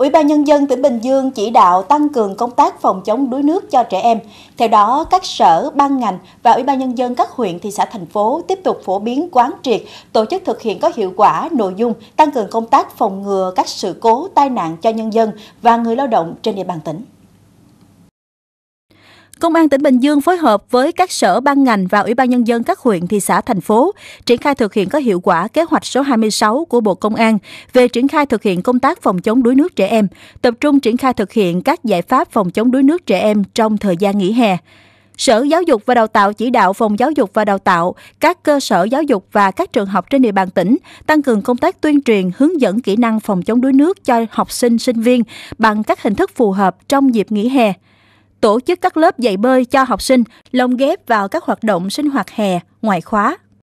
Ủy ban Nhân dân tỉnh Bình Dương chỉ đạo tăng cường công tác phòng chống đuối nước cho trẻ em. Theo đó, các sở, ban ngành và Ủy ban Nhân dân các huyện, thị xã, thành phố tiếp tục phổ biến quán triệt, tổ chức thực hiện có hiệu quả nội dung tăng cường công tác phòng ngừa các sự cố tai nạn cho nhân dân và người lao động trên địa bàn tỉnh. Công an tỉnh Bình Dương phối hợp với các sở ban ngành và Ủy ban Nhân dân các huyện, thị xã, thành phố triển khai thực hiện có hiệu quả kế hoạch số 26 của Bộ Công an về triển khai thực hiện công tác phòng chống đuối nước trẻ em, tập trung triển khai thực hiện các giải pháp phòng chống đuối nước trẻ em trong thời gian nghỉ hè. Sở Giáo dục và Đào tạo chỉ đạo Phòng Giáo dục và Đào tạo, các cơ sở giáo dục và các trường học trên địa bàn tỉnh tăng cường công tác tuyên truyền, hướng dẫn kỹ năng phòng chống đuối nước cho học sinh, sinh viên bằng các hình thức phù hợp trong dịp nghỉ hè tổ chức các lớp dạy bơi cho học sinh, lồng ghép vào các hoạt động sinh hoạt hè, ngoại khóa,